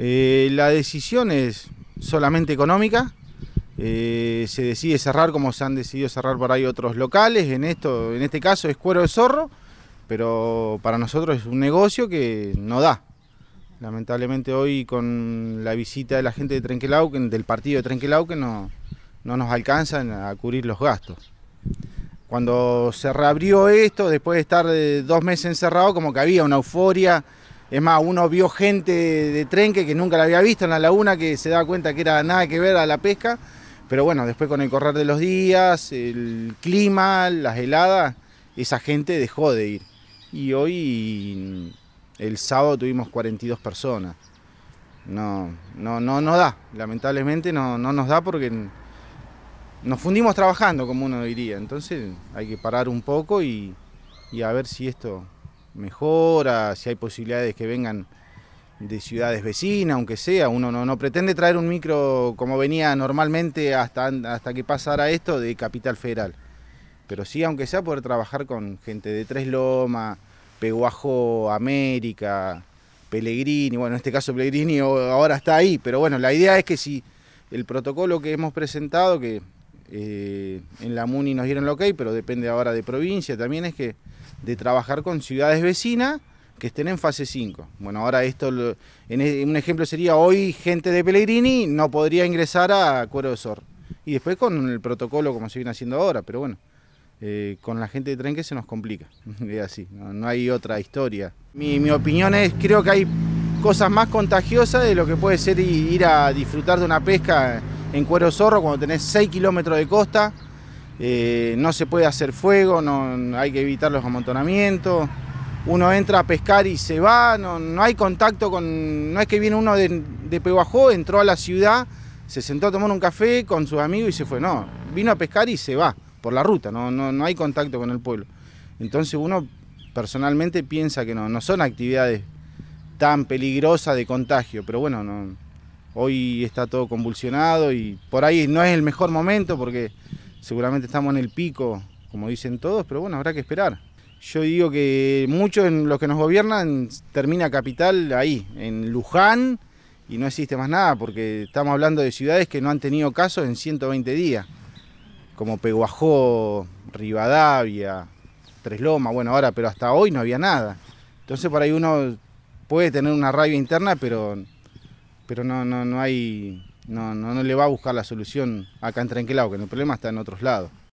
Eh, la decisión es solamente económica. Eh, se decide cerrar como se han decidido cerrar por ahí otros locales. En, esto, en este caso es cuero de zorro, pero para nosotros es un negocio que no da. Lamentablemente hoy con la visita de la gente de del partido de Trenquelau no, no nos alcanzan a cubrir los gastos. Cuando se reabrió esto, después de estar eh, dos meses encerrado, como que había una euforia, es más, uno vio gente de, tren que nunca la había visto en la laguna, que se daba cuenta que era nada que ver a la pesca. Pero bueno, después con el correr de los días, el clima, las heladas, esa gente dejó de ir. Y hoy, el sábado, tuvimos 42 personas. No, no, no, no da, lamentablemente no, no nos da porque nos fundimos trabajando, como uno diría. Entonces hay que parar un poco y, y a ver si esto mejora, si hay posibilidades que vengan de ciudades vecinas, aunque sea, uno no, pretende traer un micro como venía normalmente hasta, hasta que pasara esto de Capital Federal. Pero sí, aunque sea, poder trabajar con gente de Tres Lomas, Peguajo, América, Pellegrini, bueno, en este caso Pellegrini ahora está ahí, pero bueno, la idea es que si el protocolo que hemos presentado, que eh, en la MUNI nos dieron que hay pero depende ahora de provincia también, es que de trabajar con ciudades vecinas que estén en fase 5. Bueno, ahora esto, en, e, un ejemplo sería hoy gente de Pellegrini no podría ingresar a Cuero de Sor. Y después con el protocolo como se viene haciendo ahora, pero bueno, eh, con la gente de Trenque se nos complica, es así, no, hay otra historia. Mi, mi opinión es, creo que hay cosas más contagiosas de lo que puede ser ir a disfrutar de una pesca en cuero zorro cuando tenés 6 kilómetros de costa. Eh, no se puede hacer fuego, no, hay que evitar los amontonamientos. Uno entra a pescar y se va, no, hay contacto con. No es que viene uno de, de entró a la ciudad, se sentó a tomar un café con sus amigos y se fue. No, vino a pescar y se va por la ruta, no, no, no hay contacto con el pueblo. Entonces uno personalmente piensa que no, no son actividades tan peligrosas de contagio, pero bueno, no, Hoy está todo convulsionado y por ahí no es el mejor momento porque seguramente estamos en el pico, como dicen todos, pero bueno, habrá que esperar. Yo digo que muchos en los que nos gobiernan termina capital ahí, en Luján, y no existe más nada, porque estamos hablando de ciudades que no han tenido casos en 120 días, como Peguajó, Rivadavia, Tres Lomas, bueno, ahora, pero hasta hoy no había nada. Entonces por ahí uno puede tener una rabia interna, pero pero no, no, no hay, no, no, no le va a buscar la solución acá en Tranquilado, que el problema está en otros lados.